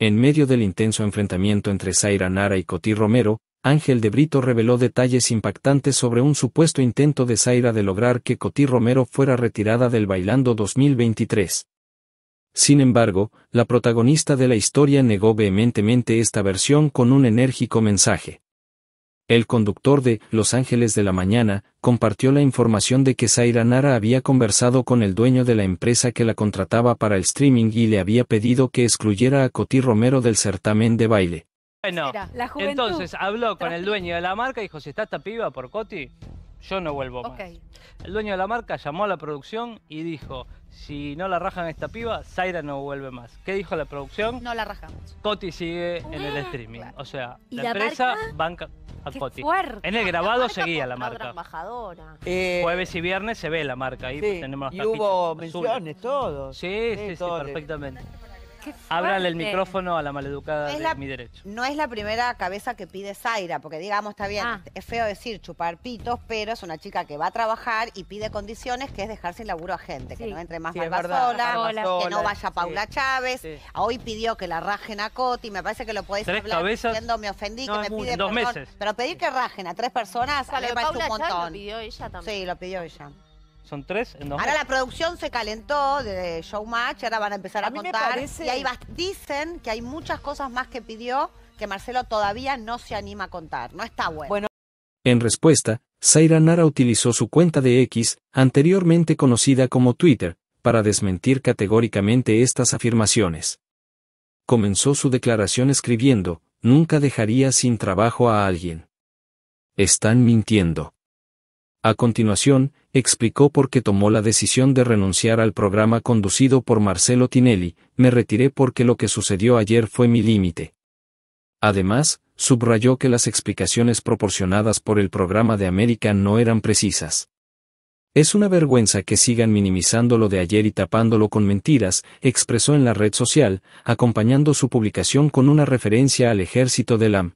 En medio del intenso enfrentamiento entre Zaira Nara y Coti Romero, Ángel de Brito reveló detalles impactantes sobre un supuesto intento de Zaira de lograr que Coti Romero fuera retirada del Bailando 2023. Sin embargo, la protagonista de la historia negó vehementemente esta versión con un enérgico mensaje. El conductor de Los Ángeles de la Mañana compartió la información de que Zaira Nara había conversado con el dueño de la empresa que la contrataba para el streaming y le había pedido que excluyera a Coti Romero del certamen de baile. Bueno, entonces habló con el dueño de la marca y dijo, si está esta piba por Coti, yo no vuelvo más. El dueño de la marca llamó a la producción y dijo, si no la rajan esta piba, Zaira no vuelve más. ¿Qué dijo la producción? No la rajamos. Coti sigue en el ah, streaming. O sea, la, la empresa banca... En el grabado seguía la marca. Embajadora. Eh, Jueves y viernes se ve la marca y hubo menciones, todo. Sí, sí, sí perfectamente. Ábrale el micrófono a la maleducada de mi derecho. No es la primera cabeza que pide Zaira, porque digamos, está bien, ah. es feo decir chupar pitos, pero es una chica que va a trabajar y pide condiciones que es dejar sin laburo a gente, que no entre más sí, que no vaya Paula Chávez. Hoy pidió que la rajen a Coti, me parece que lo podés hablar cabezas, diciendo me ofendí, que me dos meses. Pero pedir que rajen a tres personas, a mí parece un montón. lo pidió ella también. Sí, lo pidió ella. Son tres Ahora la producción se calentó de Showmatch, ahora van a empezar a, contar. Y ahí dicen que hay muchas cosas más que pidió que Marcelo todavía no se anima a contar. No está bueno. bueno. En respuesta, Zaira Nara utilizó su cuenta de X, anteriormente conocida como Twitter, para desmentir categóricamente estas afirmaciones. Comenzó su declaración escribiendo, nunca dejaría sin trabajo a alguien. Están mintiendo. A continuación, explicó por qué tomó la decisión de renunciar al programa conducido por Marcelo Tinelli, me retiré porque lo que sucedió ayer fue mi límite. Además, subrayó que las explicaciones proporcionadas por el programa de América no eran precisas. Es una vergüenza que sigan minimizando lo de ayer y tapándolo con mentiras, expresó en la red social, acompañando su publicación con una referencia al ejército del AM.